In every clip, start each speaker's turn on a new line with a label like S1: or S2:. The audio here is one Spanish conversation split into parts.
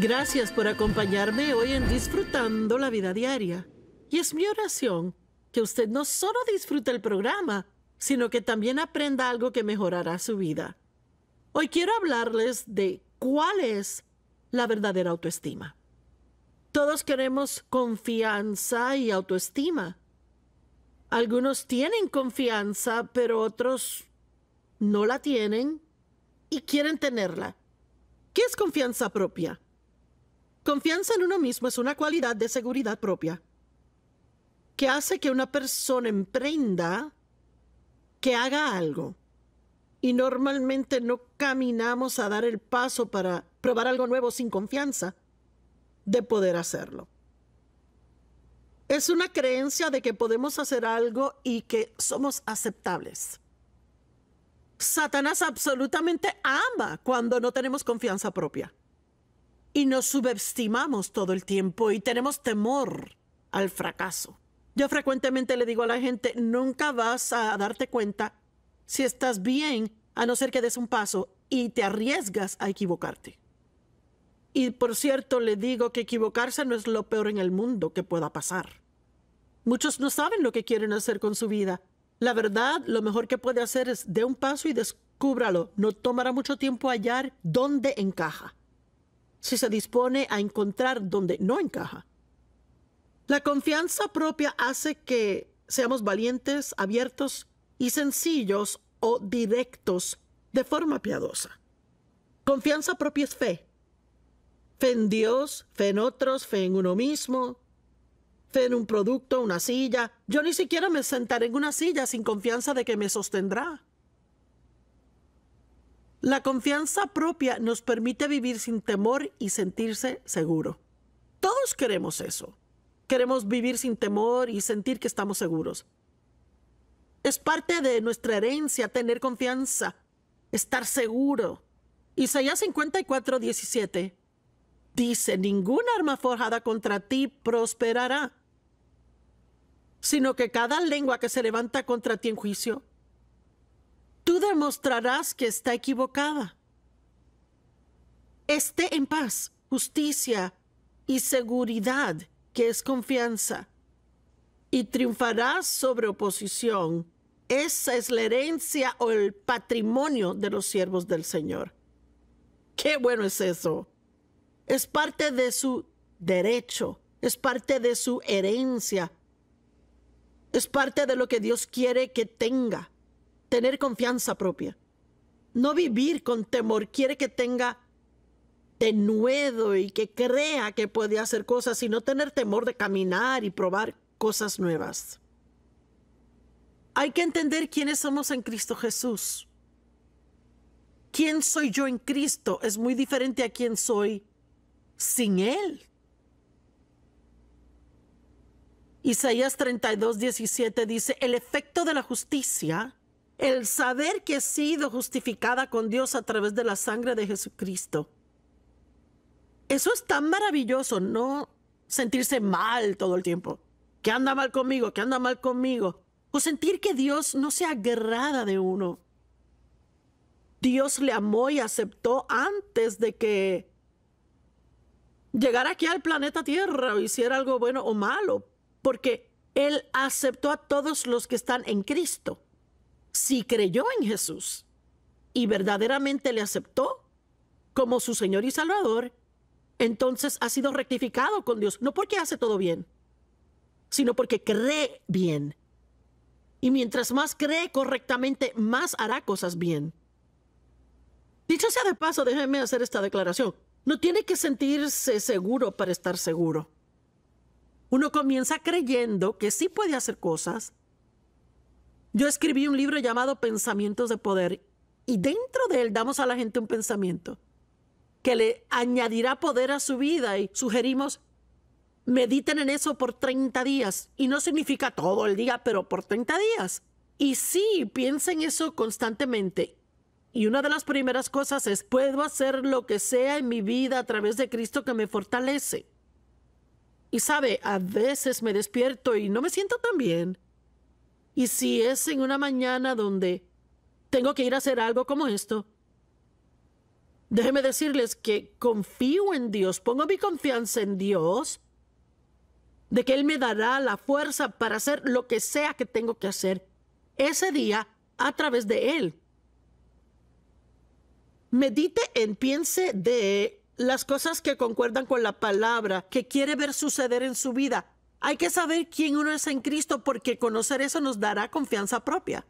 S1: Gracias por acompañarme hoy en Disfrutando la Vida Diaria. Y es mi oración que usted no solo disfrute el programa, sino que también aprenda algo que mejorará su vida. Hoy quiero hablarles de cuál es la verdadera autoestima. Todos queremos confianza y autoestima. Algunos tienen confianza, pero otros no la tienen y quieren tenerla. ¿Qué es confianza propia? Confianza en uno mismo es una cualidad de seguridad propia que hace que una persona emprenda, que haga algo. Y normalmente no caminamos a dar el paso para probar algo nuevo sin confianza de poder hacerlo. Es una creencia de que podemos hacer algo y que somos aceptables. Satanás absolutamente ama cuando no tenemos confianza propia y nos subestimamos todo el tiempo y tenemos temor al fracaso. Yo frecuentemente le digo a la gente, nunca vas a darte cuenta si estás bien, a no ser que des un paso y te arriesgas a equivocarte. Y por cierto, le digo que equivocarse no es lo peor en el mundo que pueda pasar. Muchos no saben lo que quieren hacer con su vida. La verdad, lo mejor que puede hacer es de un paso y descúbralo. No tomará mucho tiempo hallar dónde encaja si se dispone a encontrar donde no encaja. La confianza propia hace que seamos valientes, abiertos y sencillos o directos de forma piadosa. Confianza propia es fe. Fe en Dios, fe en otros, fe en uno mismo, fe en un producto, una silla. Yo ni siquiera me sentaré en una silla sin confianza de que me sostendrá. La confianza propia nos permite vivir sin temor y sentirse seguro. Todos queremos eso. Queremos vivir sin temor y sentir que estamos seguros. Es parte de nuestra herencia tener confianza, estar seguro. Isaías 54, 17 dice, ninguna arma forjada contra ti prosperará, sino que cada lengua que se levanta contra ti en juicio tú demostrarás que está equivocada. Esté en paz, justicia y seguridad, que es confianza. Y triunfarás sobre oposición. Esa es la herencia o el patrimonio de los siervos del Señor. Qué bueno es eso. Es parte de su derecho, es parte de su herencia, es parte de lo que Dios quiere que tenga tener confianza propia. No vivir con temor. Quiere que tenga tenuedo y que crea que puede hacer cosas, sino tener temor de caminar y probar cosas nuevas. Hay que entender quiénes somos en Cristo Jesús. Quién soy yo en Cristo es muy diferente a quién soy sin Él. Isaías 32, 17 dice, el efecto de la justicia el saber que he sido justificada con Dios a través de la sangre de Jesucristo. Eso es tan maravilloso, no sentirse mal todo el tiempo. ¿Qué anda mal conmigo? ¿Qué anda mal conmigo? O sentir que Dios no se agrada de uno. Dios le amó y aceptó antes de que llegara aquí al planeta Tierra o hiciera algo bueno o malo, porque Él aceptó a todos los que están en Cristo si creyó en Jesús y verdaderamente le aceptó como su Señor y Salvador, entonces ha sido rectificado con Dios, no porque hace todo bien, sino porque cree bien. Y mientras más cree correctamente, más hará cosas bien. Dicho sea de paso, déjenme hacer esta declaración. No tiene que sentirse seguro para estar seguro. Uno comienza creyendo que sí puede hacer cosas yo escribí un libro llamado Pensamientos de Poder y dentro de él damos a la gente un pensamiento que le añadirá poder a su vida y sugerimos mediten en eso por 30 días y no significa todo el día, pero por 30 días. Y sí, piensen eso constantemente. Y una de las primeras cosas es, puedo hacer lo que sea en mi vida a través de Cristo que me fortalece. Y sabe, a veces me despierto y no me siento tan bien. Y si es en una mañana donde tengo que ir a hacer algo como esto, déjeme decirles que confío en Dios, pongo mi confianza en Dios, de que Él me dará la fuerza para hacer lo que sea que tengo que hacer ese día a través de Él. Medite en, piense de las cosas que concuerdan con la palabra que quiere ver suceder en su vida hay que saber quién uno es en Cristo porque conocer eso nos dará confianza propia.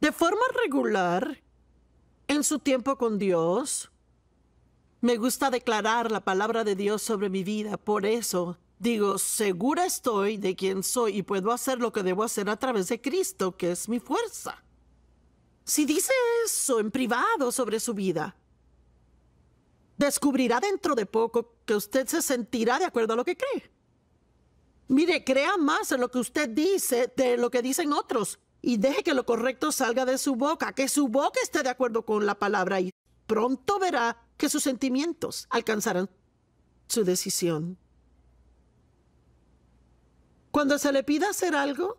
S1: De forma regular, en su tiempo con Dios, me gusta declarar la palabra de Dios sobre mi vida. Por eso digo, segura estoy de quién soy y puedo hacer lo que debo hacer a través de Cristo, que es mi fuerza. Si dice eso en privado sobre su vida, descubrirá dentro de poco que usted se sentirá de acuerdo a lo que cree. Mire, crea más en lo que usted dice de lo que dicen otros y deje que lo correcto salga de su boca, que su boca esté de acuerdo con la palabra y pronto verá que sus sentimientos alcanzarán su decisión. Cuando se le pida hacer algo,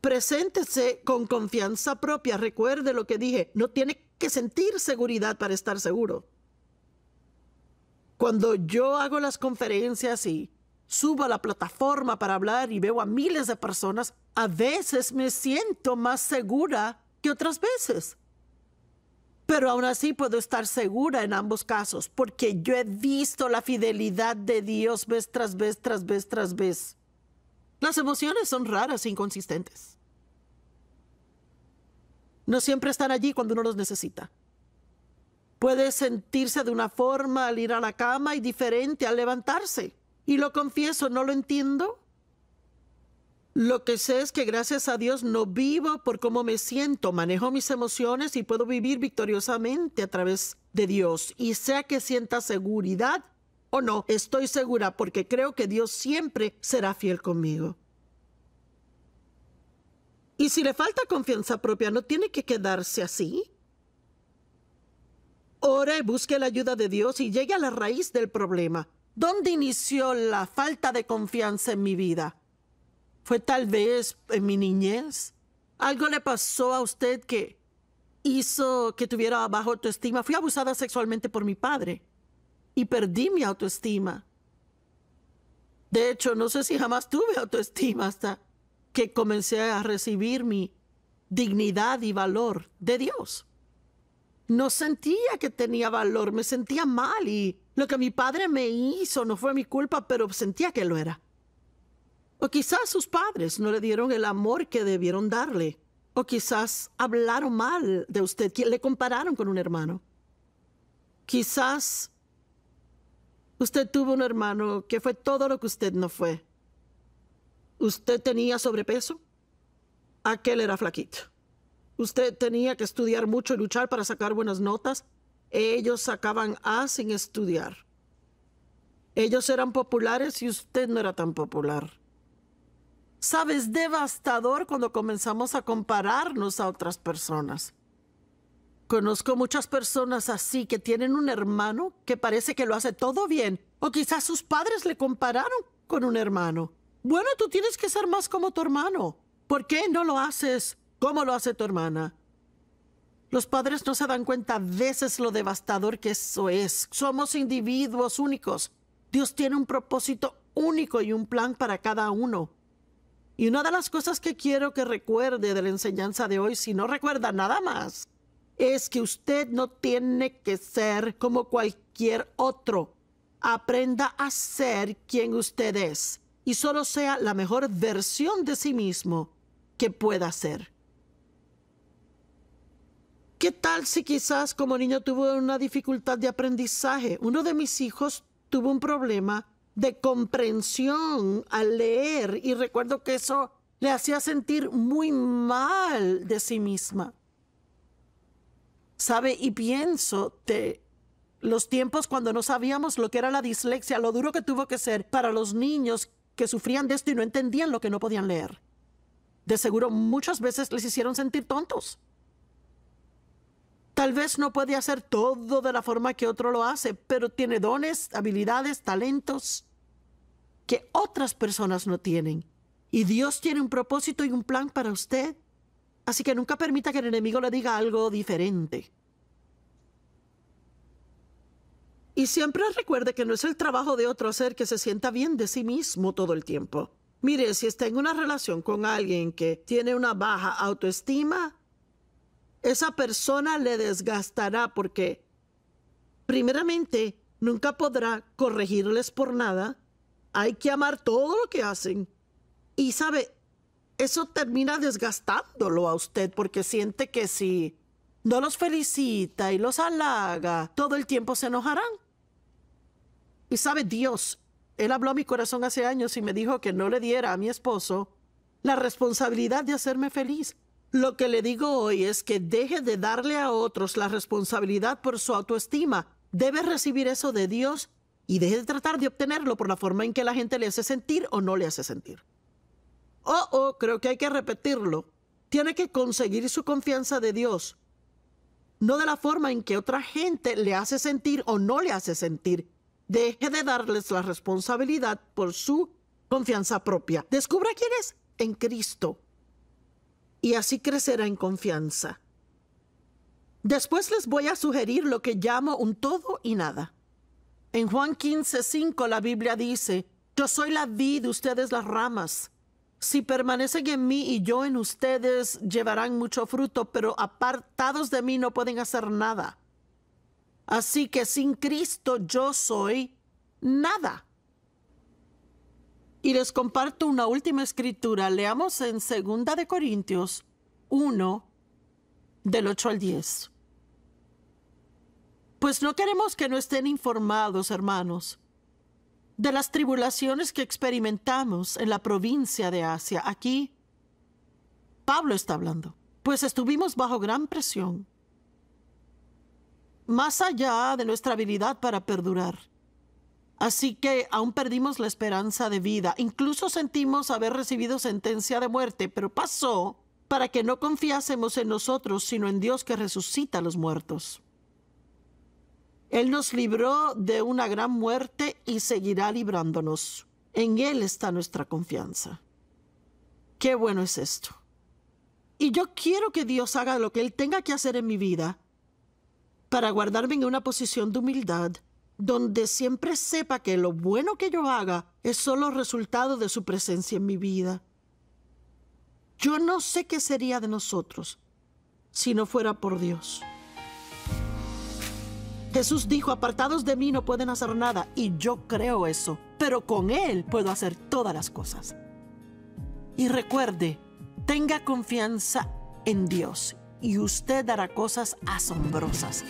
S1: preséntese con confianza propia. Recuerde lo que dije, no tiene que sentir seguridad para estar seguro. Cuando yo hago las conferencias y subo a la plataforma para hablar y veo a miles de personas, a veces me siento más segura que otras veces. Pero aún así puedo estar segura en ambos casos, porque yo he visto la fidelidad de Dios vez tras vez, tras vez, tras vez. Las emociones son raras e inconsistentes. No siempre están allí cuando uno los necesita. Puede sentirse de una forma al ir a la cama y diferente al levantarse. Y lo confieso, no lo entiendo. Lo que sé es que gracias a Dios no vivo por cómo me siento, manejo mis emociones y puedo vivir victoriosamente a través de Dios. Y sea que sienta seguridad o no, estoy segura porque creo que Dios siempre será fiel conmigo. Y si le falta confianza propia, ¿no tiene que quedarse así? Ore, busque la ayuda de Dios y llegue a la raíz del problema. ¿Dónde inició la falta de confianza en mi vida? ¿Fue tal vez en mi niñez? ¿Algo le pasó a usted que hizo que tuviera bajo autoestima? Fui abusada sexualmente por mi padre y perdí mi autoestima. De hecho, no sé si jamás tuve autoestima hasta que comencé a recibir mi dignidad y valor de Dios. No sentía que tenía valor, me sentía mal y lo que mi padre me hizo no fue mi culpa, pero sentía que lo era. O quizás sus padres no le dieron el amor que debieron darle. O quizás hablaron mal de usted, le compararon con un hermano. Quizás usted tuvo un hermano que fue todo lo que usted no fue. Usted tenía sobrepeso. Aquel era flaquito. Usted tenía que estudiar mucho y luchar para sacar buenas notas. Ellos sacaban A sin estudiar. Ellos eran populares y usted no era tan popular. Sabes, devastador cuando comenzamos a compararnos a otras personas. Conozco muchas personas así que tienen un hermano que parece que lo hace todo bien, o quizás sus padres le compararon con un hermano. Bueno, tú tienes que ser más como tu hermano. ¿Por qué no lo haces? ¿Cómo lo hace tu hermana? Los padres no se dan cuenta a veces lo devastador que eso es. Somos individuos únicos. Dios tiene un propósito único y un plan para cada uno. Y una de las cosas que quiero que recuerde de la enseñanza de hoy, si no recuerda nada más, es que usted no tiene que ser como cualquier otro. Aprenda a ser quien usted es y solo sea la mejor versión de sí mismo que pueda ser. ¿Qué tal si quizás como niño tuvo una dificultad de aprendizaje? Uno de mis hijos tuvo un problema de comprensión al leer y recuerdo que eso le hacía sentir muy mal de sí misma. ¿Sabe? Y pienso de los tiempos cuando no sabíamos lo que era la dislexia, lo duro que tuvo que ser para los niños que sufrían de esto y no entendían lo que no podían leer. De seguro muchas veces les hicieron sentir tontos. Tal vez no puede hacer todo de la forma que otro lo hace, pero tiene dones, habilidades, talentos que otras personas no tienen. Y Dios tiene un propósito y un plan para usted. Así que nunca permita que el enemigo le diga algo diferente. Y siempre recuerde que no es el trabajo de otro ser que se sienta bien de sí mismo todo el tiempo. Mire, si está en una relación con alguien que tiene una baja autoestima, esa persona le desgastará porque, primeramente, nunca podrá corregirles por nada. Hay que amar todo lo que hacen. Y sabe, eso termina desgastándolo a usted porque siente que si no los felicita y los halaga, todo el tiempo se enojarán. Y sabe, Dios, Él habló a mi corazón hace años y me dijo que no le diera a mi esposo la responsabilidad de hacerme feliz. Lo que le digo hoy es que deje de darle a otros la responsabilidad por su autoestima. Debe recibir eso de Dios y deje de tratar de obtenerlo por la forma en que la gente le hace sentir o no le hace sentir. Oh, oh, creo que hay que repetirlo. Tiene que conseguir su confianza de Dios, no de la forma en que otra gente le hace sentir o no le hace sentir. Deje de darles la responsabilidad por su confianza propia. Descubra quién es en Cristo y así crecerá en confianza. Después les voy a sugerir lo que llamo un todo y nada. En Juan 15:5 la Biblia dice, Yo soy la vid, ustedes las ramas. Si permanecen en mí y yo en ustedes, llevarán mucho fruto, pero apartados de mí no pueden hacer nada. Así que sin Cristo yo soy nada. Y les comparto una última escritura. Leamos en 2 de Corintios 1 del 8 al 10. Pues no queremos que no estén informados, hermanos, de las tribulaciones que experimentamos en la provincia de Asia. Aquí Pablo está hablando. Pues estuvimos bajo gran presión, más allá de nuestra habilidad para perdurar Así que aún perdimos la esperanza de vida. Incluso sentimos haber recibido sentencia de muerte, pero pasó para que no confiásemos en nosotros, sino en Dios que resucita a los muertos. Él nos libró de una gran muerte y seguirá librándonos. En Él está nuestra confianza. Qué bueno es esto. Y yo quiero que Dios haga lo que Él tenga que hacer en mi vida para guardarme en una posición de humildad donde siempre sepa que lo bueno que yo haga es solo resultado de su presencia en mi vida. Yo no sé qué sería de nosotros si no fuera por Dios. Jesús dijo, apartados de mí no pueden hacer nada, y yo creo eso, pero con Él puedo hacer todas las cosas. Y recuerde, tenga confianza en Dios y usted hará cosas asombrosas.